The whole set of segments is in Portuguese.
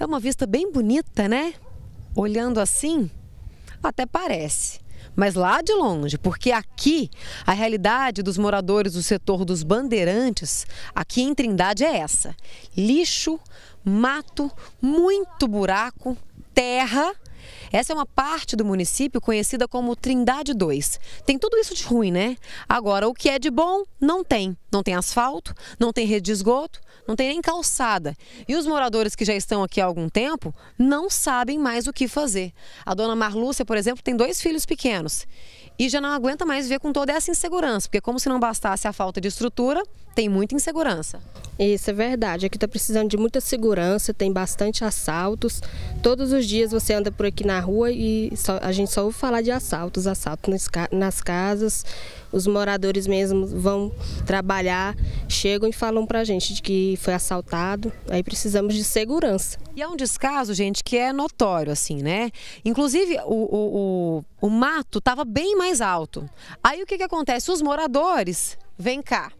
É uma vista bem bonita, né? Olhando assim, até parece mas lá de longe, porque aqui a realidade dos moradores do setor dos bandeirantes, aqui em Trindade, é essa: lixo, mato, muito buraco, terra essa é uma parte do município conhecida como Trindade 2. Tem tudo isso de ruim, né? Agora, o que é de bom, não tem. Não tem asfalto, não tem rede de esgoto, não tem nem calçada. E os moradores que já estão aqui há algum tempo não sabem mais o que fazer. A dona Marlúcia, por exemplo, tem dois filhos pequenos e já não aguenta mais ver com toda essa insegurança, porque como se não bastasse a falta de estrutura, tem muita insegurança. Isso é verdade. Aqui está precisando de muita segurança, tem bastante assaltos. Todos os dias você anda por aqui na na rua e só, a gente só ouve falar de assaltos, assaltos nas, nas casas. Os moradores mesmo vão trabalhar, chegam e falam para a gente de que foi assaltado. Aí precisamos de segurança. E é um descaso, gente, que é notório, assim, né? Inclusive, o, o, o, o mato estava bem mais alto. Aí o que, que acontece? Os moradores, vem cá,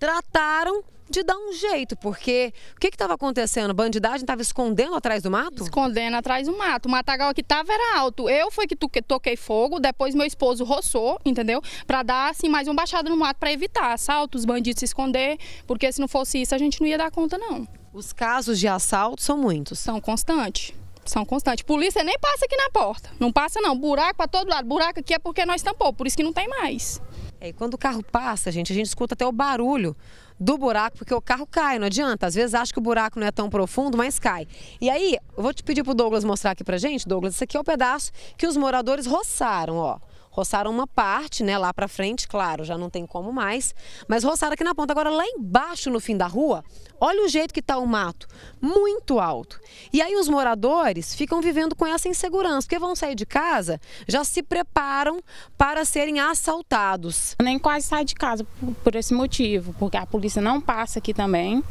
trataram de dar um jeito, porque o que estava acontecendo? Bandidagem estava escondendo atrás do mato? Escondendo atrás do mato. O matagal que estava era alto. Eu fui que toquei fogo, depois meu esposo roçou, entendeu? Para dar assim mais uma baixada no mato para evitar assaltos, bandidos se esconder, porque se não fosse isso a gente não ia dar conta não. Os casos de assalto são muitos? São constantes são constantes. Polícia nem passa aqui na porta. Não passa não. Buraco para todo lado. Buraco aqui é porque nós tampou, por isso que não tem mais. É, e quando o carro passa, gente, a gente escuta até o barulho do buraco, porque o carro cai, não adianta. Às vezes acha que o buraco não é tão profundo, mas cai. E aí, eu vou te pedir pro Douglas mostrar aqui pra gente, Douglas, esse aqui é o pedaço que os moradores roçaram, ó roçaram uma parte, né, lá para frente, claro, já não tem como mais, mas roçaram aqui na ponta. Agora lá embaixo no fim da rua, olha o jeito que está o mato, muito alto. E aí os moradores ficam vivendo com essa insegurança, porque vão sair de casa, já se preparam para serem assaltados. Eu nem quase sai de casa por esse motivo, porque a polícia não passa aqui também.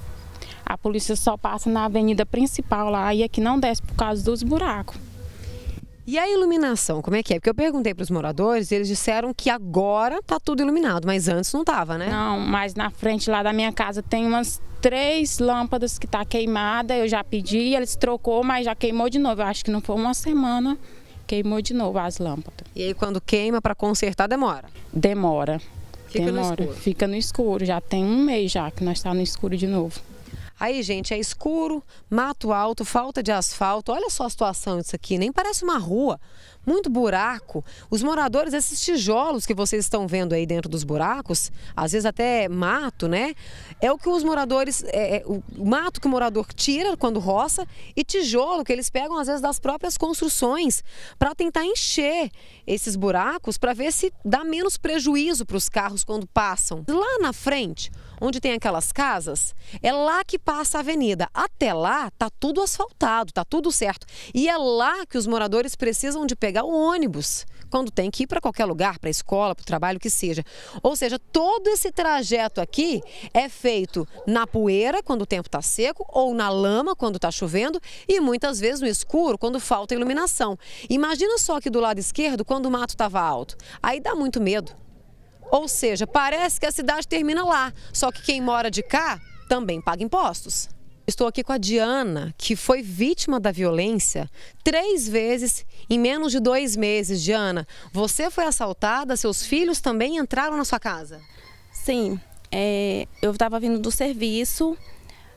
A polícia só passa na avenida principal lá e aqui não desce por causa dos buracos. E a iluminação, como é que é? Porque eu perguntei para os moradores, eles disseram que agora tá tudo iluminado, mas antes não tava, né? Não, mas na frente lá da minha casa tem umas três lâmpadas que tá queimada, eu já pedi, eles trocou, mas já queimou de novo. Eu acho que não foi uma semana, queimou de novo as lâmpadas. E aí quando queima para consertar demora? Demora. Fica demora. no escuro. Fica no escuro, já tem um mês já que nós está no escuro de novo. Aí, gente, é escuro, mato alto, falta de asfalto. Olha só a situação disso aqui, nem parece uma rua muito buraco. Os moradores, esses tijolos que vocês estão vendo aí dentro dos buracos, às vezes até mato, né? É o que os moradores, é, é o mato que o morador tira quando roça e tijolo que eles pegam às vezes das próprias construções para tentar encher esses buracos para ver se dá menos prejuízo para os carros quando passam. Lá na frente, onde tem aquelas casas, é lá que passa a avenida. Até lá tá tudo asfaltado, tá tudo certo. E é lá que os moradores precisam de pegar pegar o ônibus quando tem que ir para qualquer lugar, para a escola, para o trabalho, que seja. Ou seja, todo esse trajeto aqui é feito na poeira, quando o tempo está seco, ou na lama, quando está chovendo, e muitas vezes no escuro, quando falta iluminação. Imagina só que do lado esquerdo, quando o mato estava alto. Aí dá muito medo. Ou seja, parece que a cidade termina lá, só que quem mora de cá também paga impostos. Estou aqui com a Diana, que foi vítima da violência três vezes em menos de dois meses. Diana, você foi assaltada, seus filhos também entraram na sua casa? Sim, é, eu estava vindo do serviço,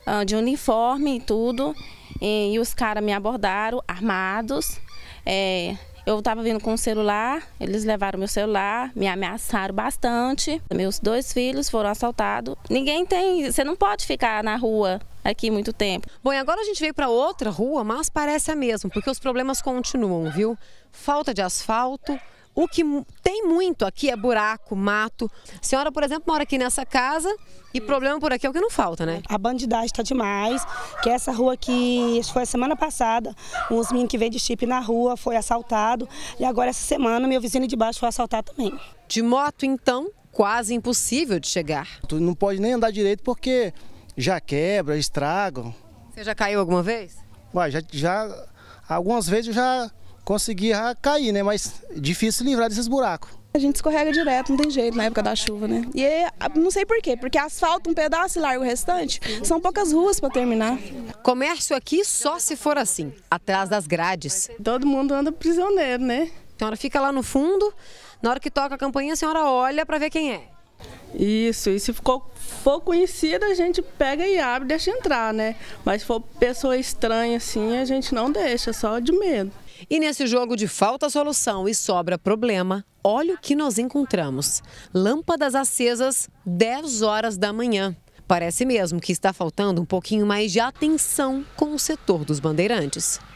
ah, de uniforme e tudo, e, e os caras me abordaram armados. É, eu estava vindo com o celular, eles levaram meu celular, me ameaçaram bastante. Meus dois filhos foram assaltados. Ninguém tem, você não pode ficar na rua aqui muito tempo. Bom, e agora a gente veio para outra rua, mas parece a mesma, porque os problemas continuam, viu? Falta de asfalto, o que tem muito aqui é buraco, mato. A senhora, por exemplo, mora aqui nessa casa e problema por aqui é o que não falta, né? A bandidagem está demais, que essa rua aqui, foi a semana passada, uns meninos que vendem chip na rua foi assaltado e agora essa semana meu vizinho de baixo foi assaltado também. De moto, então, quase impossível de chegar. Tu não pode nem andar direito porque já quebra, estragam. Você já caiu alguma vez? Ué, já, já algumas vezes eu já consegui já cair, né? Mas difícil livrar desses buracos. A gente escorrega direto, não tem jeito na época da chuva, né? E é, não sei por quê, porque asfalta um pedaço e larga o restante, são poucas ruas para terminar. Comércio aqui só se for assim, atrás das grades. Todo mundo anda prisioneiro, né? A senhora fica lá no fundo, na hora que toca a campainha, a senhora olha para ver quem é. Isso, e se ficou for conhecida, a gente pega e abre, deixa entrar, né? Mas se for pessoa estranha assim, a gente não deixa, só de medo. E nesse jogo de falta solução e sobra problema, olha o que nós encontramos. Lâmpadas acesas 10 horas da manhã. Parece mesmo que está faltando um pouquinho mais de atenção com o setor dos bandeirantes.